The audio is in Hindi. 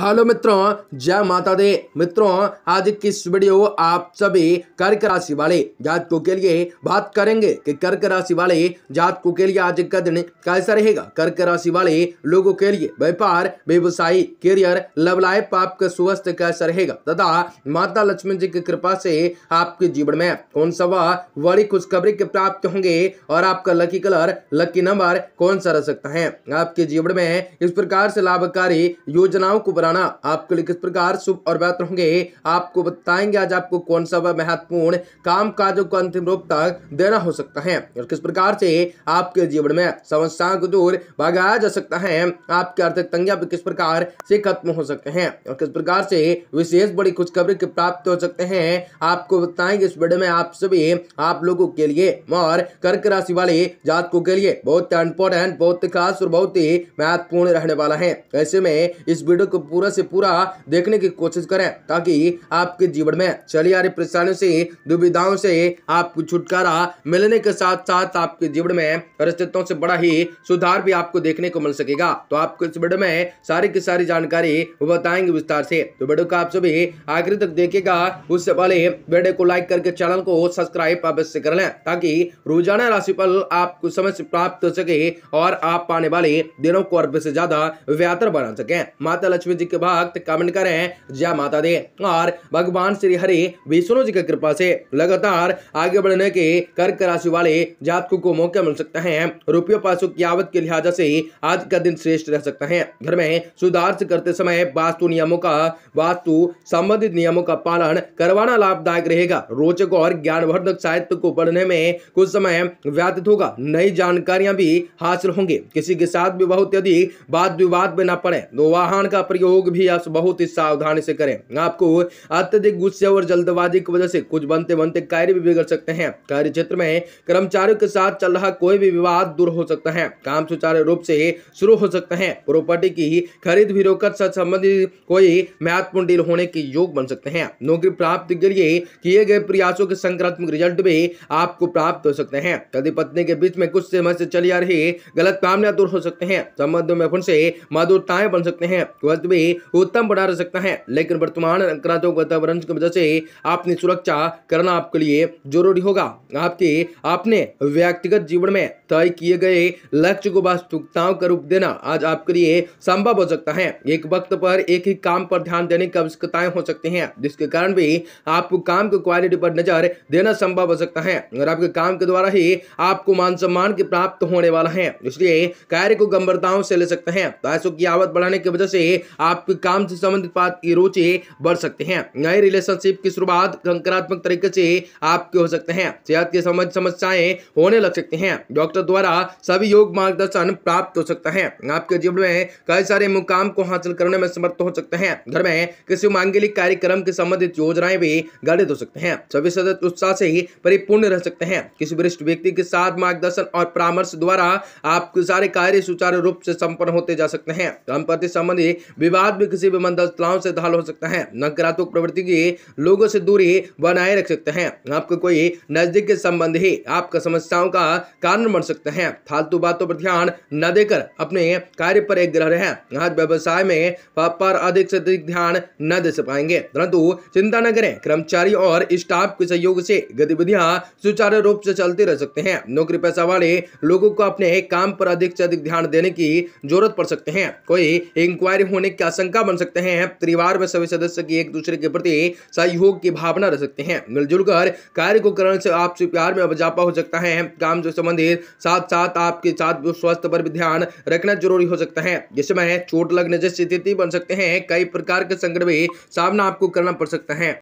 हेलो मित्रों जय माता दे मित्रों आज किस वीडियो आप सभी कर्क राशि वाले जातकों के लिए बात करेंगे कि कर्क राशि वाले जातकों के लिए आज का दिन कैसा रहेगा कर्क राशि वाले लोगों के लिए व्यापार व्यवसाय करियर लव लाइफ आपका स्वास्थ्य कैसा रहेगा तथा माता लक्ष्मी जी की कृपा से आपके जीवन में कौन सा वह बड़ी खुशखबरी के प्राप्त होंगे और आपका लकी कलर लकी नंबर कौन सा रह सकता है आपके जीवन में इस प्रकार से लाभकारी योजनाओं को राणा आपके लिए किस प्रकार शुभ और बेहतर होंगे आपको बताएंगे आज आपको कौन सा वह महत्वपूर्ण काम काजों को अंतिम रूप तक देना हो सकता है और किस प्रकार से आपके जीवन में समस्याओं को दूर भगाया जा सकता है आपकी आर्थिक तंगिया भी किस प्रकार से खत्म हो सकते हैं और किस प्रकार से विशेष बड़ी खुशखबरी की प्राप्त हो सकते हैं आपको बताएंगे इस वीडियो में आप सभी आप लोगों के लिए और कर्क राशि वाले जातकों के लिए बहुत इंपोर्टेंट बहुत खास और बहुत ही महत्वपूर्ण रहने वाला है ऐसे में इस वीडियो को पूरा से पूरा देखने की कोशिश करें ताकि आपके जीवन में चली आ रही परेशानियों से दुविधाओं से आपको छुटकारा मिलने के साथ साथ आपके जीवन में परिस्थितियों से बड़ा ही सुधार भी आपको देखने को मिल सकेगा तो आपको इस वीडियो में सारी की सारी जानकारी बताएंगे विस्तार से तो वीडियो को आप सभी आखिर तक देखेगा उससे पहले वीडियो को लाइक करके चैनल को सब्सक्राइब अवश्य कर लें ताकि रोजाना राशिफल आपको समय से प्राप्त हो सके और आप आने वाले दिनों को और से ज्यादा बेहतर बना सके माता लक्ष्मी जी सिख भक्त कमेंट करें जय माता दे और भगवान श्री हरि विष्णु जी की कृपा से लगातार आगे बढ़ने के कर्क राशि वाले जातकों को मौका मिल सकता है रुपये पैसों की आवत के लिहाजा से आज का दिन श्रेष्ठ रह सकता है घर में सुधार करते समय वास्तु नियमों का वास्तु संबंधित नियमों का पालन करवाना लाभदायक रहेगा रोचक और ज्ञानवर्धक साहित्य को पढ़ने में कुछ समय व्यतीत होगा नई जानकारियां भी हासिल होंगे किसी के साथ भी बहुत अधिक वाद विवाद में न पड़े दो वाहन का प्रयोग प्रयोग भी आप बहुत ही सावधानी से करें आपको अत्यधिक गुस्से और जल्दबाजी की वजह से कुछ बनते बनते कार्य भी बिगड़ सकते हैं कार्य क्षेत्र में कर्मचारियों के साथ चल रहा कोई भी विवाद दूर हो सकता है काम सुचारू रूप से शुरू हो सकते हैं प्रॉपर्टी की खरीद भी रोकत संबंधित कोई महत्वपूर्ण डील होने के योग बन सकते हैं नौकरी प्राप्ति के लिए किए गए प्रयासों के संक्रात्मक रिजल्ट भी आपको प्राप्त हो सकते हैं पति पत्नी के बीच में कुछ समय से चली आ रही गलत कामना दूर हो सकते हैं संबंधों में फुंसे मधुरताएं बन सकते हैं वक्त भी उत्तम बना रह सकता है लेकिन वर्तमान नकारात्मक वातावरण की वजह से अपनी सुरक्षा करना आपके लिए जरूरी होगा आपके अपने व्यक्तिगत जीवन में तय किए गए लक्ष्य को वास्तविकताओं का रूप देना आज आपके लिए संभव हो सकता है एक वक्त पर एक ही काम पर ध्यान देने की आवश्यकताएं हो सकती हैं जिसके कारण भी आपको काम की क्वालिटी पर नजर देना संभव हो सकता है और आपके काम के द्वारा ही आपको मान सम्मान के प्राप्त होने वाला है इसलिए कार्य को गंभीरताओं से ले सकते हैं पैसों की आवत बढ़ाने की वजह से आपके काम से संबंधित बात ये रुचि बढ़ सकते हैं नए रिलेशनशिप की शुरुआत संक्रात्मक तरीके से आपके हो सकते हैं सेहत के संबंध समस्याएं होने लग सकते हैं डॉक्टर द्वारा सभी योग मार्गदर्शन प्राप्त हो सकता है आपके जीवन में कई सारे मुकाम को हासिल करने में समर्थ हो सकते हैं घर में किसी मांगलिक कार्यक्रम के संबंधित योजनाएं भी गठित हो सकते हैं सभी सदस्य उत्साह से ही परिपूर्ण रह सकते हैं किसी वरिष्ठ व्यक्ति के साथ मार्गदर्शन और परामर्श द्वारा आपके सारे कार्य सुचारू रूप से संपन्न होते जा सकते हैं दंपति संबंधी विवाह विवाद भी किसी भी मंद तनाव से ढाल हो सकता है नकारात्मक प्रवृत्ति की लोगों से दूरी बनाए रख सकते हैं आपके कोई नजदीक के संबंध ही आपका समस्याओं का कारण बन सकते हैं फालतू बातों पर ध्यान न देकर अपने कार्य पर एक ग्रह रहें आज व्यवसाय में पर अधिक से अधिक ध्यान न दे पाएंगे परंतु चिंता न करें कर्मचारी और स्टाफ के सहयोग से गतिविधियां सुचारू रूप से चलती रह सकते हैं नौकरी पैसा वाले लोगों को अपने काम पर अधिक से अधिक ध्यान देने की जरूरत पड़ सकते हैं कोई इंक्वायरी होने का आशंका बन सकते हैं परिवार में सभी सदस्य की एक दूसरे के प्रति सहयोग की भावना रह सकते हैं मिलजुल कर कार्य को करने से आपसे प्यार में इजाफा हो सकता है काम से संबंधित साथ साथ आपके साथ स्वास्थ्य पर भी ध्यान रखना जरूरी हो सकता है जिस समय चोट लगने जैसी स्थिति बन सकते हैं कई प्रकार के संकट भी सामना आपको करना पड़ सकता है